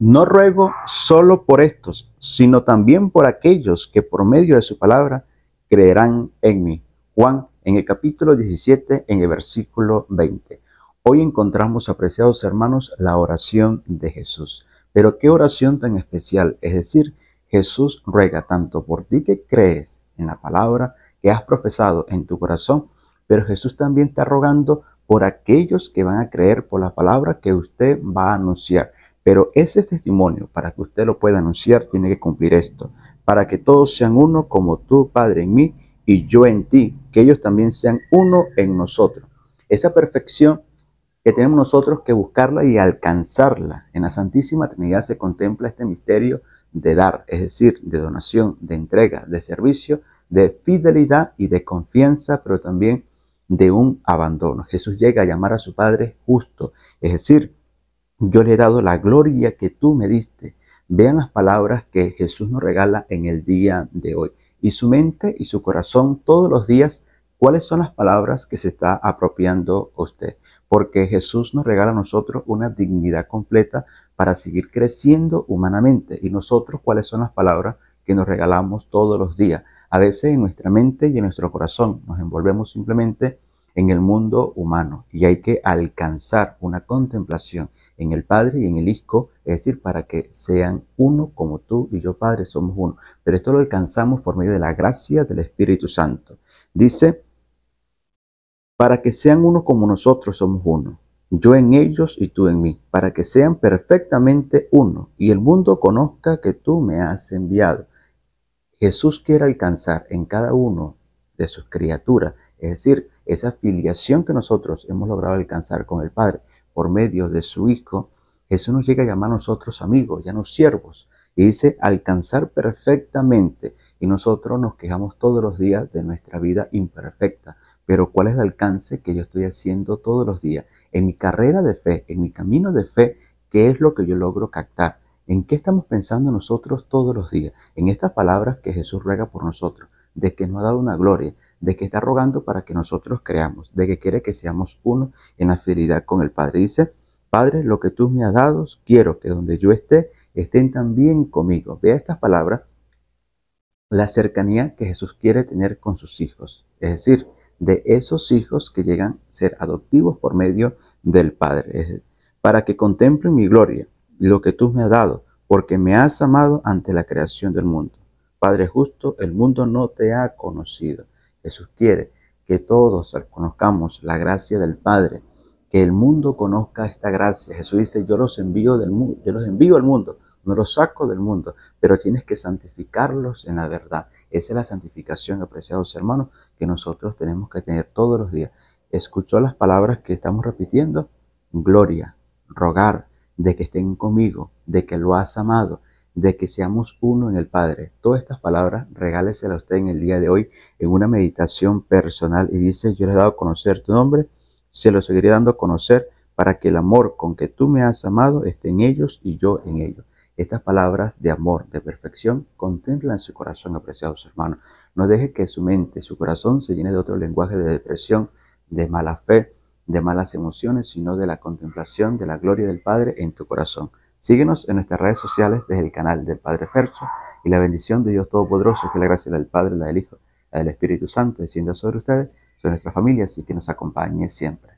No ruego solo por estos, sino también por aquellos que por medio de su palabra creerán en mí. Juan, en el capítulo 17, en el versículo 20. Hoy encontramos, apreciados hermanos, la oración de Jesús. Pero qué oración tan especial. Es decir, Jesús ruega tanto por ti que crees en la palabra que has profesado en tu corazón, pero Jesús también está rogando por aquellos que van a creer por la palabra que usted va a anunciar. Pero ese testimonio, para que usted lo pueda anunciar, tiene que cumplir esto, para que todos sean uno como tú, Padre, en mí y yo en ti, que ellos también sean uno en nosotros. Esa perfección que tenemos nosotros que buscarla y alcanzarla. En la Santísima Trinidad se contempla este misterio de dar, es decir, de donación, de entrega, de servicio, de fidelidad y de confianza, pero también de un abandono. Jesús llega a llamar a su Padre justo, es decir, yo le he dado la gloria que tú me diste. Vean las palabras que Jesús nos regala en el día de hoy. Y su mente y su corazón todos los días, ¿cuáles son las palabras que se está apropiando usted? Porque Jesús nos regala a nosotros una dignidad completa para seguir creciendo humanamente. Y nosotros, ¿cuáles son las palabras que nos regalamos todos los días? A veces en nuestra mente y en nuestro corazón nos envolvemos simplemente en el mundo humano y hay que alcanzar una contemplación en el Padre y en el Hijo, es decir, para que sean uno como tú y yo, Padre, somos uno. Pero esto lo alcanzamos por medio de la gracia del Espíritu Santo. Dice, para que sean uno como nosotros somos uno, yo en ellos y tú en mí, para que sean perfectamente uno y el mundo conozca que tú me has enviado. Jesús quiere alcanzar en cada uno de sus criaturas, es decir, esa filiación que nosotros hemos logrado alcanzar con el Padre por medio de su Hijo, Jesús nos llega a llamar a nosotros amigos, ya no siervos, y dice alcanzar perfectamente. Y nosotros nos quejamos todos los días de nuestra vida imperfecta. Pero ¿cuál es el alcance que yo estoy haciendo todos los días? En mi carrera de fe, en mi camino de fe, ¿qué es lo que yo logro captar? ¿En qué estamos pensando nosotros todos los días? En estas palabras que Jesús ruega por nosotros, de que nos ha dado una gloria, de que está rogando para que nosotros creamos, de que quiere que seamos uno en la fidelidad con el Padre. Dice, Padre, lo que tú me has dado, quiero que donde yo esté, estén también conmigo. Vea estas palabras, la cercanía que Jesús quiere tener con sus hijos, es decir, de esos hijos que llegan a ser adoptivos por medio del Padre, para que contemplen mi gloria, lo que tú me has dado, porque me has amado ante la creación del mundo. Padre justo, el mundo no te ha conocido, Jesús quiere que todos conozcamos la gracia del Padre, que el mundo conozca esta gracia. Jesús dice, yo los envío, del mundo, yo los envío al mundo, no los saco del mundo, pero tienes que santificarlos en la verdad. Esa es la santificación, apreciados hermanos, que nosotros tenemos que tener todos los días. Escuchó las palabras que estamos repitiendo, gloria, rogar, de que estén conmigo, de que lo has amado, de que seamos uno en el Padre. Todas estas palabras regáleselas a usted en el día de hoy en una meditación personal y dice, yo le he dado a conocer tu nombre, se lo seguiré dando a conocer para que el amor con que tú me has amado esté en ellos y yo en ellos. Estas palabras de amor, de perfección, contemplan su corazón, apreciados hermanos. No deje que su mente, su corazón se llene de otro lenguaje de depresión, de mala fe, de malas emociones, sino de la contemplación de la gloria del Padre en tu corazón. Síguenos en nuestras redes sociales desde el canal del Padre Fercho y la bendición de Dios Todopoderoso, que la gracia del Padre, la del Hijo, la del Espíritu Santo, descienda sobre ustedes, sobre nuestras familias y que nos acompañe siempre.